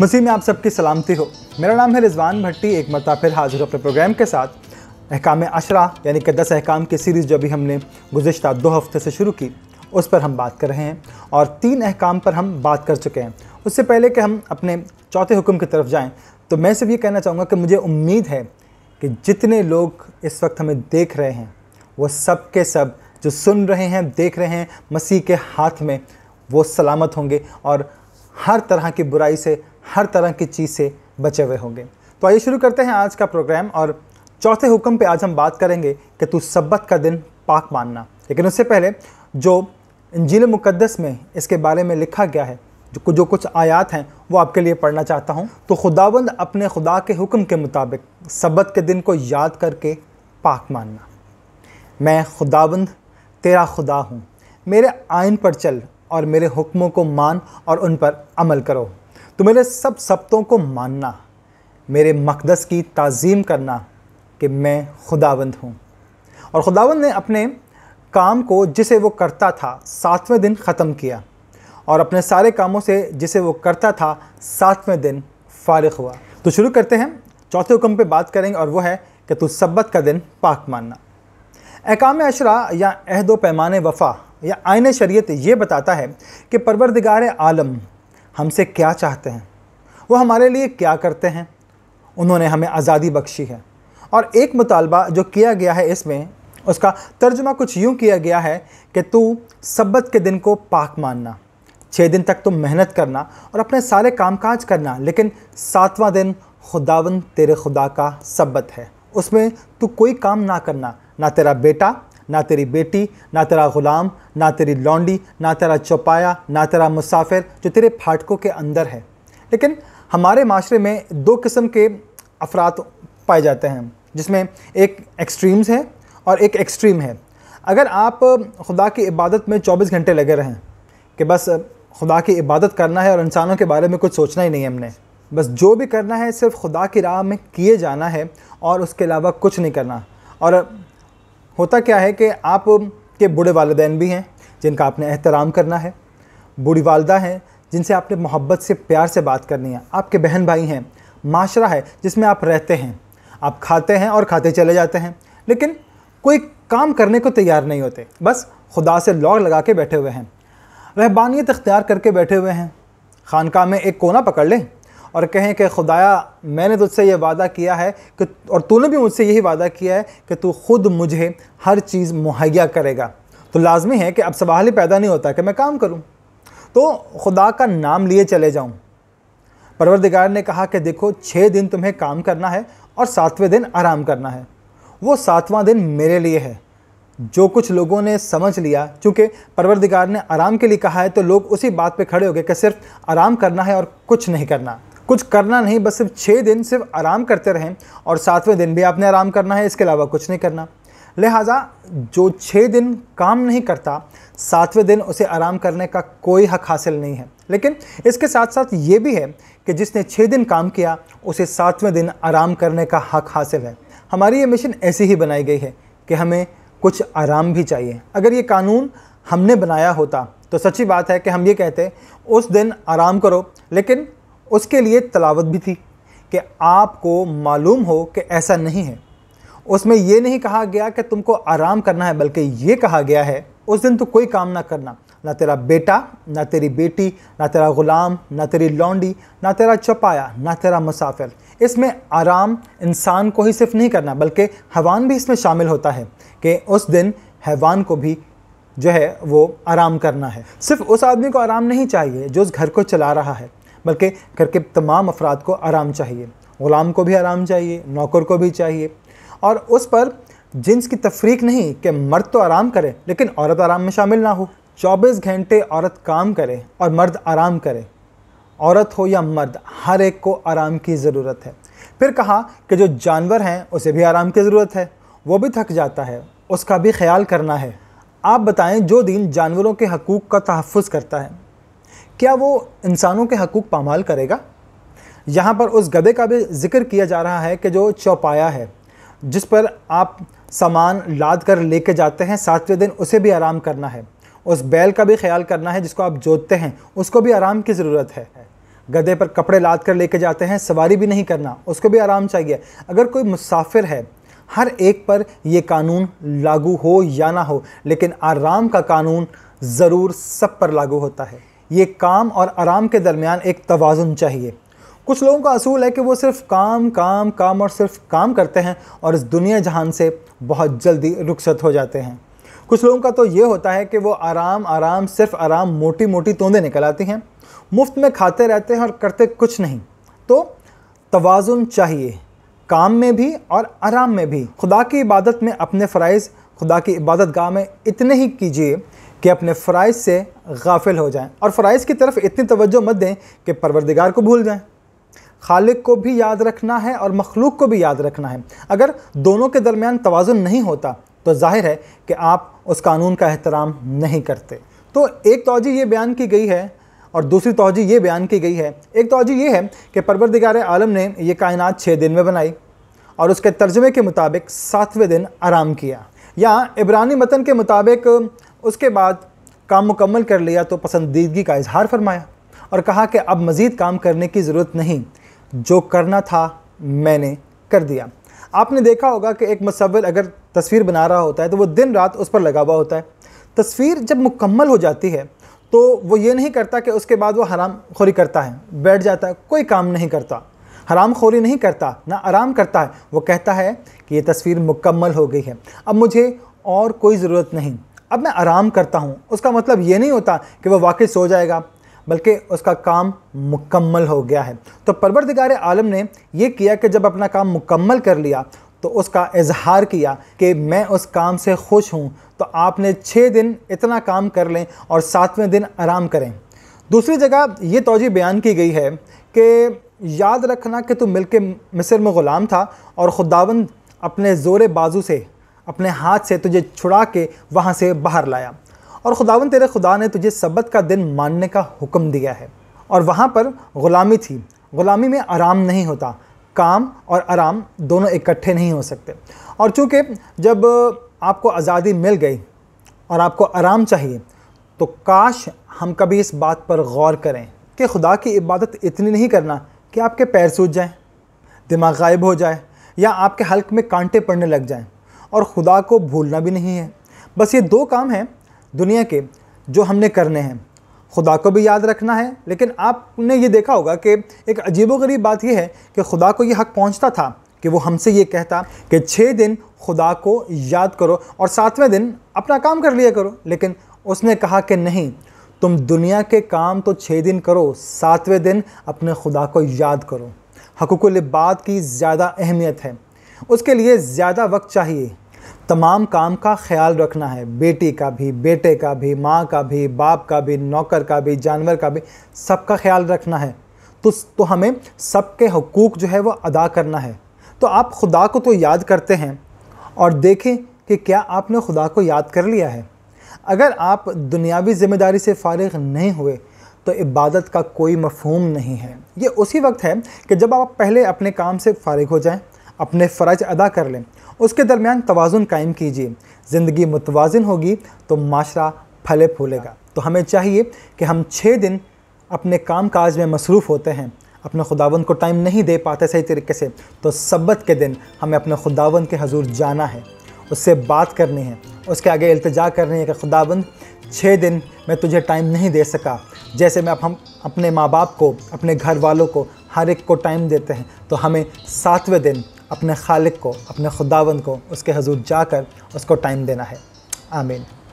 मसीह में आप सबकी सलामती हो मेरा नाम है रिजवान भट्टी एक मरता फिर हाजिर अपने प्रोग्राम के साथ अहकाम अशरा यानी कि दस अहकाम की सीरीज़ जो अभी हमने गुजशत दो हफ्ते से शुरू की उस पर हम बात कर रहे हैं और तीन अहकाम पर हम बात कर चुके हैं उससे पहले कि हम अपने चौथे हुक्म की तरफ जाएँ तो मैं सिर्फ ये कहना चाहूँगा कि मुझे उम्मीद है कि जितने लोग इस वक्त हमें देख रहे हैं वो सब के सब जो सुन रहे हैं देख रहे हैं मसीह के हाथ में वो सलामत होंगे और हर तरह की बुराई से हर तरह की चीज़ से बचे हुए होंगे तो आइए शुरू करते हैं आज का प्रोग्राम और चौथे हुक्म पे आज हम बात करेंगे कि तू सब्बत का दिन पाक मानना लेकिन उससे पहले जो इंजील मुकद्दस में इसके बारे में लिखा गया है जो जो कुछ आयात हैं वो आपके लिए पढ़ना चाहता हूँ तो खुदाबंद अपने खुदा के हुक्म के मुताबिक सब्बत के दिन को याद करके पाक मानना मैं खुदाबंद तेरा खुदा हूँ मेरे आयन पर चल और मेरे हुक्मों को मान और उन पर अमल करो तो मेरे सब सप्तों को मानना मेरे मकदस की तज़ीम करना कि मैं खुदावंद हूँ और खुदावंद ने अपने काम को जिसे वो करता था सातवें दिन ख़त्म किया और अपने सारे कामों से जिसे वो करता था सातवें दिन फारग हुआ तो शुरू करते हैं चौथे हुक्म पे बात करेंगे और वो है कि तू सब्बत का दिन पाक मानना अहकाम अशरा या अहद पैमान वफ़ा या आयन शरीयत ये बताता है कि परवरदिगार आलम हमसे क्या चाहते हैं वो हमारे लिए क्या करते हैं उन्होंने हमें आज़ादी बख्शी है और एक मुतालबा जो किया गया है इसमें उसका तर्जुमा कुछ यूँ किया गया है कि तू सब्बत के दिन को पाक मानना छः दिन तक तुम मेहनत करना और अपने सारे काम काज करना लेकिन सातवां दिन खुदावन तेरे खुदा का सब्बत है उसमें तू कोई काम ना करना ना तेरा बेटा ना तेरी बेटी ना तेरा ग़ुलाम ना तेरी लौंडी ना तेरा चौपाया ना तेरा मुसाफिर जो तेरे फाटकों के अंदर है लेकिन हमारे माशरे में दो किस्म के अफराद पाए जाते हैं जिसमें एक एक्सट्रीम्स है और एक एक्सट्रीम है अगर आप खुदा की इबादत में 24 घंटे लगे रहें कि बस खुदा की इबादत करना है और इंसानों के बारे में कुछ सोचना ही नहीं है हमने बस जो भी करना है सिर्फ खुदा की राह में किए जाना है और उसके अलावा कुछ नहीं करना और होता क्या है कि आप के बूढ़े वालदेन भी हैं जिनका आपने एहतराम करना है बूढ़ी वालदा हैं जिनसे आपने मोहब्बत से प्यार से बात करनी है आपके बहन भाई हैं माशरा है जिसमें आप रहते हैं आप खाते हैं और खाते चले जाते हैं लेकिन कोई काम करने को तैयार नहीं होते बस खुदा से लॉर लगा के बैठे हुए हैं रहबानियत इख्तियार करके बैठे हुए हैं खानका में एक कोना पकड़ लें और कहें कि खुदाया मैंने तुझसे ये वादा किया है कि और तूने भी मुझसे यही वादा किया है कि तू खुद मुझे हर चीज़ मुहैया करेगा तो लाजमी है कि अब सवाल ही पैदा नहीं होता कि मैं काम करूँ तो खुदा का नाम लिए चले जाऊँ परवरदिगार ने कहा कि देखो छः दिन तुम्हें काम करना है और सातवें दिन आराम करना है वो सातवां दिन मेरे लिए है जो कुछ लोगों ने समझ लिया क्योंकि परवरदिगार ने आराम के लिए कहा है तो लोग उसी बात पे खड़े हो गए कि सिर्फ आराम करना है और कुछ नहीं करना कुछ करना नहीं बस सिर्फ छः दिन सिर्फ आराम करते रहें और सातवें दिन भी आपने आराम करना है इसके अलावा कुछ नहीं करना लिहाजा जो छः दिन काम नहीं करता सातवें दिन उसे आराम करने का कोई हक हासिल नहीं है लेकिन इसके साथ साथ ये भी है कि जिसने छः दिन काम किया उसे सातवें दिन आराम करने का हक हासिल है हमारी ये मिशन ऐसी ही बनाई गई है कि हमें कुछ आराम भी चाहिए अगर ये कानून हमने बनाया होता तो सच्ची बात है कि हम ये कहते उस दिन आराम करो लेकिन उसके लिए तलावत भी थी कि आपको मालूम हो कि ऐसा नहीं है उसमें यह नहीं कहा गया कि तुमको आराम करना है बल्कि ये कहा गया है उस दिन तो कोई काम ना करना ना तेरा बेटा ना तेरी बेटी ना तेरा ग़ुलाम ना तेरी लौंडी ना तेरा चपाया ना तेरा मुसाफिर इसमें आराम इंसान को ही सिर्फ नहीं करना बल्कि हैवान भी इसमें शामिल होता है कि उस दिन हैवान को भी जो है वो आराम करना है सिर्फ उस आदमी को आराम नहीं चाहिए जो उस घर को चला रहा है बल्कि घर के तमाम अफराद को आराम चाहिए ग़ुलाम को भी आराम चाहिए नौकर को भी चाहिए और उस पर जिन्स की तफरीक नहीं कि मर्द तो आराम करे लेकिन औरत आराम में शामिल ना हो 24 घंटे औरत काम करे और मर्द आराम करे औरत हो या मर्द हर एक को आराम की ज़रूरत है फिर कहा कि जो जानवर हैं उसे भी आराम की ज़रूरत है वो भी थक जाता है उसका भी ख्याल करना है आप बताएं जो दिन जानवरों के हकूक़ का तहफ़ करता है क्या वो इंसानों के हकूक़ पामाल करेगा यहाँ पर उस गधे का भी जिक्र किया जा रहा है कि जो चौपाया है जिस पर आप सामान लाद कर लेके जाते हैं सातवें दिन उसे भी आराम करना है उस बैल का भी ख्याल करना है जिसको आप जोतते हैं उसको भी आराम की ज़रूरत है गधे पर कपड़े लाद कर लेके जाते हैं सवारी भी नहीं करना उसको भी आराम चाहिए अगर कोई मुसाफिर है हर एक पर यह कानून लागू हो या ना हो लेकिन आराम का कानून ज़रूर सब पर लागू होता है ये काम और आराम के दरमियान एक तोज़ुन चाहिए कुछ लोगों का असूल है कि वो सिर्फ काम काम काम और सिर्फ काम करते हैं और इस दुनिया जहान से बहुत जल्दी रुखसत हो जाते हैं कुछ लोगों का तो ये होता है कि वो आराम आराम सिर्फ आराम मोटी मोटी तोंदे निकल आती हैं मुफ्त में खाते रहते हैं और करते कुछ नहीं तो तोज़ुन चाहिए काम में भी और आराम में भी खुदा की इबादत में अपने फ़राइज़ खुदा की इबादत गाह में इतने ही कीजिए कि अपने फ़राइज़ से गाफिल हो जाएं और फ़राइज़ की तरफ इतनी तवज्जो मत दें कि परवरदिगार को भूल जाएं खालिक को भी याद रखना है और मखलूक को भी याद रखना है अगर दोनों के दरमियान तोज़ुन नहीं होता तो जाहिर है कि आप उस कानून का एहतराम नहीं करते तो एक तोजी ये बयान की गई है और दूसरी तोजी ये बयान की गई है एक तोजी ये है कि परवरदिगार आलम ने यह कायनात छः दिन में बनाई और उसके तर्जमे के मुताबिक सातवें दिन आराम किया या इब्रानी मतन के मुताबिक उसके बाद काम मुकम्मल कर लिया तो पसंदीदगी का इजहार फरमाया और कहा कि अब मज़ीद काम करने की ज़रूरत नहीं जो करना था मैंने कर दिया आपने देखा होगा कि एक मसवर अगर तस्वीर बना रहा होता है तो वो दिन रात उस पर लगा हुआ होता है तस्वीर जब मुकम्मल हो जाती है तो वो ये नहीं करता कि उसके बाद वो हराम खोरी करता है बैठ जाता है कोई काम नहीं करता हराम खोरी नहीं करता ना आराम करता है वो कहता है कि ये तस्वीर मुकम्मल हो गई है अब मुझे और कोई ज़रूरत नहीं अब मैं आराम करता हूँ उसका मतलब ये नहीं होता कि वह वाकई सो जाएगा बल्कि उसका काम मुकम्मल हो गया है तो परवरदिगार आलम ने यह किया कि जब अपना काम मुकम्मल कर लिया तो उसका इजहार किया कि मैं उस काम से खुश हूँ तो आपने छः दिन इतना काम कर लें और सातवें दिन आराम करें दूसरी जगह ये तोजी बयान की गई है कि याद रखना कि तू मिल के मिस्र में ग़ुलाम था और खुदावंद अपने ज़ोर बाजू से अपने हाथ से तुझे छुड़ा के वहाँ से बाहर लाया और खुदावन तेरे खुदा ने तुझे सबत का दिन मानने का हुक्म दिया है और वहाँ पर ग़ुलामी थी ग़ुलामी में आराम नहीं होता काम और आराम दोनों इकट्ठे नहीं हो सकते और चूँकि जब आपको आज़ादी मिल गई और आपको आराम चाहिए तो काश हम कभी इस बात पर गौर करें कि खुदा की इबादत इतनी नहीं करना कि आपके पैर सूज जाएं, दिमाग गायब हो जाए या आपके हल्क में कांटे पड़ने लग जाएं। और खुदा को भूलना भी नहीं है बस ये दो काम हैं दुनिया के जो हमने करने हैं खुदा को भी याद रखना है लेकिन आपने ये देखा होगा कि एक अजीबोगरीब बात यह है कि खुदा को ये हक पहुंचता था कि वो हमसे ये कहता कि छः दिन खुदा को याद करो और सातवें दिन अपना काम कर लिया करो लेकिन उसने कहा कि नहीं तुम दुनिया के काम तो छः दिन करो सातवें दिन अपने खुदा को याद करो हकूक़ बात की ज़्यादा अहमियत है उसके लिए ज़्यादा वक्त चाहिए तमाम काम का ख्याल रखना है बेटी का भी बेटे का भी माँ का भी बाप का भी नौकर का भी जानवर का भी सबका ख्याल रखना है तो तो हमें सबके हकूक़ जो है वो अदा करना है तो आप खुदा को तो याद करते हैं और देखें कि क्या आपने खुदा को याद कर लिया है अगर आप दुनियावी ज़िम्मेदारी से फारग नहीं हुए तो इबादत का कोई मफहूम नहीं है ये उसी वक्त है कि जब आप पहले अपने काम से फारग हो जाएं अपने फ़र्ज अदा कर लें उसके दरमियान तोज़ुन कायम कीजिए ज़िंदगी मुतवाजन होगी तो माशरा फले फूलेगा तो हमें चाहिए कि हम छः दिन अपने काम काज में मसरूफ़ होते हैं अपने खुदावन को टाइम नहीं दे पाते सही तरीके से तो सब्बत के दिन हमें अपने खुदावन के हजूर जाना है उससे बात करनी है उसके आगे अल्तजा करनी है कि खुदावन छः दिन मैं तुझे टाइम नहीं दे सका जैसे मैं हम अपने माँ बाप को अपने घर वालों को हर एक को टाइम देते हैं तो हमें सातवें दिन अपने खालिक को अपने खुदावंद को उसके हजूर जाकर उसको टाइम देना है आमीन